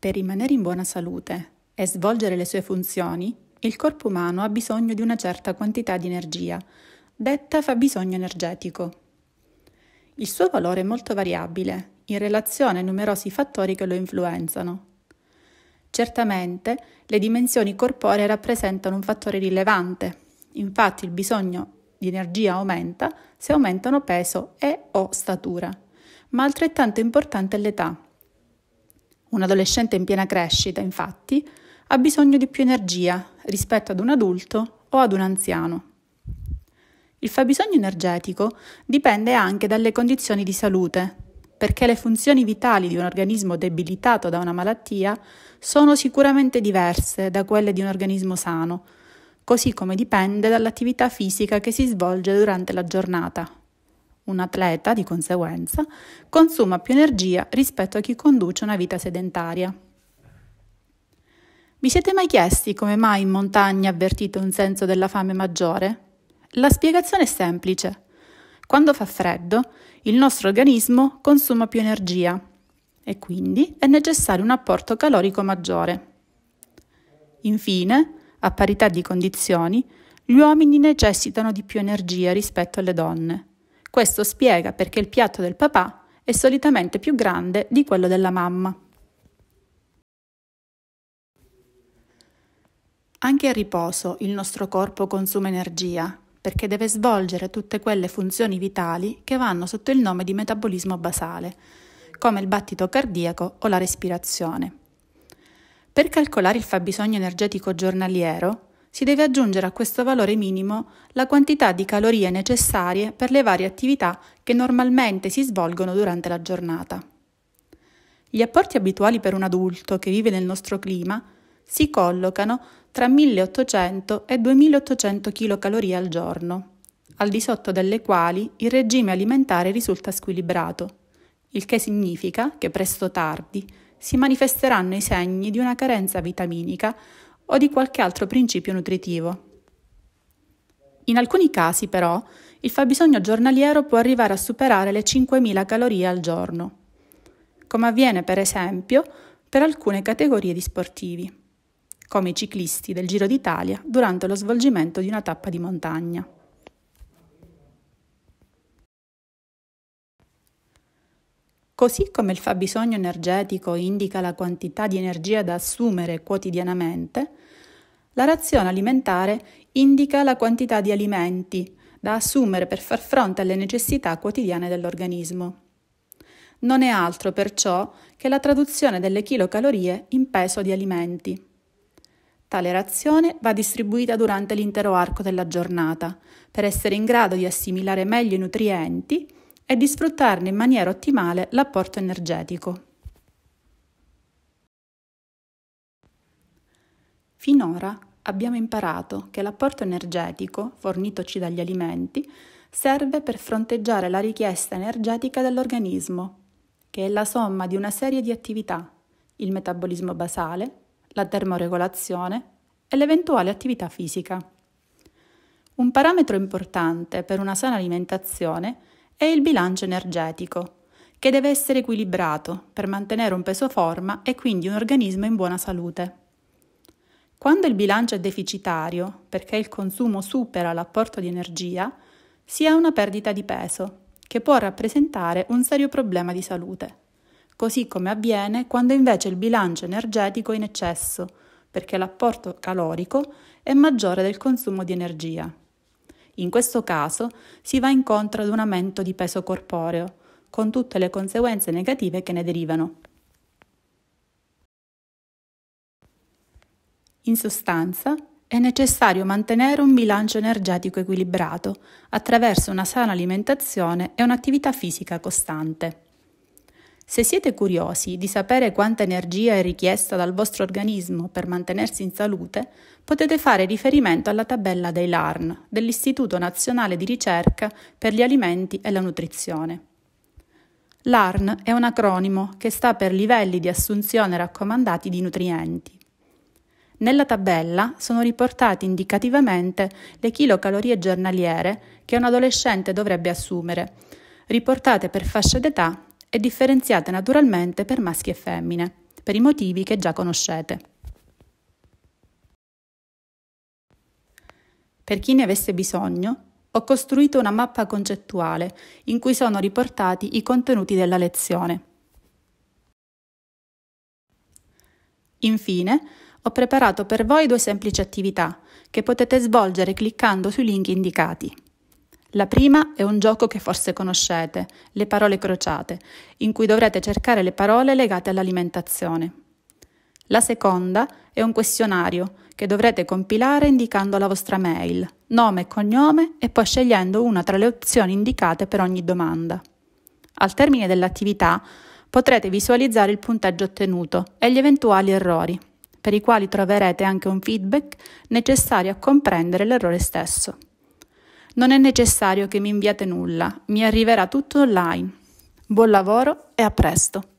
Per rimanere in buona salute e svolgere le sue funzioni, il corpo umano ha bisogno di una certa quantità di energia, detta fabbisogno energetico. Il suo valore è molto variabile, in relazione ai numerosi fattori che lo influenzano. Certamente le dimensioni corporee rappresentano un fattore rilevante, infatti il bisogno di energia aumenta se aumentano peso e o statura, ma altrettanto importante è l'età. Un adolescente in piena crescita, infatti, ha bisogno di più energia rispetto ad un adulto o ad un anziano. Il fabbisogno energetico dipende anche dalle condizioni di salute, perché le funzioni vitali di un organismo debilitato da una malattia sono sicuramente diverse da quelle di un organismo sano, così come dipende dall'attività fisica che si svolge durante la giornata. Un atleta, di conseguenza, consuma più energia rispetto a chi conduce una vita sedentaria. Vi siete mai chiesti come mai in montagna avvertite un senso della fame maggiore? La spiegazione è semplice. Quando fa freddo, il nostro organismo consuma più energia e quindi è necessario un apporto calorico maggiore. Infine, a parità di condizioni, gli uomini necessitano di più energia rispetto alle donne questo spiega perché il piatto del papà è solitamente più grande di quello della mamma. Anche a riposo il nostro corpo consuma energia, perché deve svolgere tutte quelle funzioni vitali che vanno sotto il nome di metabolismo basale, come il battito cardiaco o la respirazione. Per calcolare il fabbisogno energetico giornaliero, si deve aggiungere a questo valore minimo la quantità di calorie necessarie per le varie attività che normalmente si svolgono durante la giornata. Gli apporti abituali per un adulto che vive nel nostro clima si collocano tra 1800 e 2800 kcal al giorno, al di sotto delle quali il regime alimentare risulta squilibrato, il che significa che presto o tardi si manifesteranno i segni di una carenza vitaminica o di qualche altro principio nutritivo. In alcuni casi, però, il fabbisogno giornaliero può arrivare a superare le 5.000 calorie al giorno, come avviene per esempio per alcune categorie di sportivi, come i ciclisti del Giro d'Italia durante lo svolgimento di una tappa di montagna. Così come il fabbisogno energetico indica la quantità di energia da assumere quotidianamente, la razione alimentare indica la quantità di alimenti da assumere per far fronte alle necessità quotidiane dell'organismo. Non è altro perciò che la traduzione delle chilocalorie in peso di alimenti. Tale razione va distribuita durante l'intero arco della giornata per essere in grado di assimilare meglio i nutrienti e di sfruttarne in maniera ottimale l'apporto energetico. Finora abbiamo imparato che l'apporto energetico fornitoci dagli alimenti serve per fronteggiare la richiesta energetica dell'organismo, che è la somma di una serie di attività, il metabolismo basale, la termoregolazione e l'eventuale attività fisica. Un parametro importante per una sana alimentazione è e il bilancio energetico, che deve essere equilibrato per mantenere un peso forma e quindi un organismo in buona salute. Quando il bilancio è deficitario, perché il consumo supera l'apporto di energia, si ha una perdita di peso, che può rappresentare un serio problema di salute, così come avviene quando invece il bilancio energetico è in eccesso, perché l'apporto calorico è maggiore del consumo di energia. In questo caso si va incontro ad un aumento di peso corporeo, con tutte le conseguenze negative che ne derivano. In sostanza, è necessario mantenere un bilancio energetico equilibrato attraverso una sana alimentazione e un'attività fisica costante. Se siete curiosi di sapere quanta energia è richiesta dal vostro organismo per mantenersi in salute, potete fare riferimento alla tabella dei LARN dell'Istituto Nazionale di Ricerca per gli Alimenti e la Nutrizione. LARN è un acronimo che sta per livelli di assunzione raccomandati di nutrienti. Nella tabella sono riportate indicativamente le chilocalorie giornaliere che un adolescente dovrebbe assumere, riportate per fascia d'età e differenziate naturalmente per maschi e femmine, per i motivi che già conoscete. Per chi ne avesse bisogno, ho costruito una mappa concettuale in cui sono riportati i contenuti della lezione. Infine, ho preparato per voi due semplici attività che potete svolgere cliccando sui link indicati. La prima è un gioco che forse conoscete, le parole crociate, in cui dovrete cercare le parole legate all'alimentazione. La seconda è un questionario che dovrete compilare indicando la vostra mail, nome e cognome e poi scegliendo una tra le opzioni indicate per ogni domanda. Al termine dell'attività potrete visualizzare il punteggio ottenuto e gli eventuali errori, per i quali troverete anche un feedback necessario a comprendere l'errore stesso. Non è necessario che mi inviate nulla, mi arriverà tutto online. Buon lavoro e a presto!